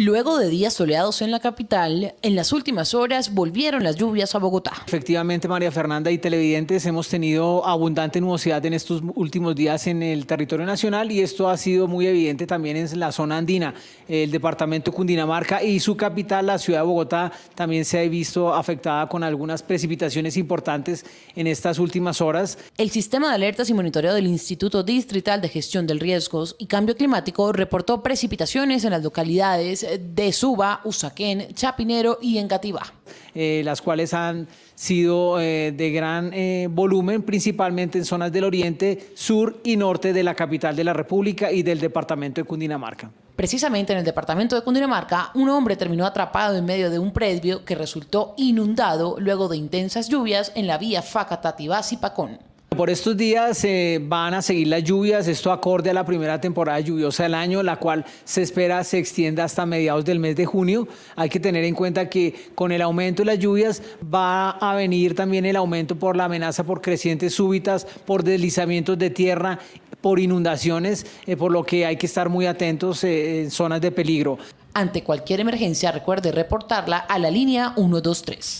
Luego de días soleados en la capital, en las últimas horas volvieron las lluvias a Bogotá. Efectivamente, María Fernanda y televidentes, hemos tenido abundante nubosidad en estos últimos días en el territorio nacional y esto ha sido muy evidente también en la zona andina. El departamento Cundinamarca y su capital, la ciudad de Bogotá, también se ha visto afectada con algunas precipitaciones importantes en estas últimas horas. El sistema de alertas y monitoreo del Instituto Distrital de Gestión del Riesgos y Cambio Climático reportó precipitaciones en las localidades de Suba, Usaquén, Chapinero y Engativá. Eh, las cuales han sido eh, de gran eh, volumen, principalmente en zonas del oriente, sur y norte de la capital de la República y del departamento de Cundinamarca. Precisamente en el departamento de Cundinamarca, un hombre terminó atrapado en medio de un predio que resultó inundado luego de intensas lluvias en la vía Facatativá-Zipacón. Por estos días se eh, van a seguir las lluvias, esto acorde a la primera temporada lluviosa del año, la cual se espera se extienda hasta mediados del mes de junio. Hay que tener en cuenta que con el aumento de las lluvias va a venir también el aumento por la amenaza por crecientes súbitas, por deslizamientos de tierra, por inundaciones, eh, por lo que hay que estar muy atentos eh, en zonas de peligro. Ante cualquier emergencia recuerde reportarla a la línea 123.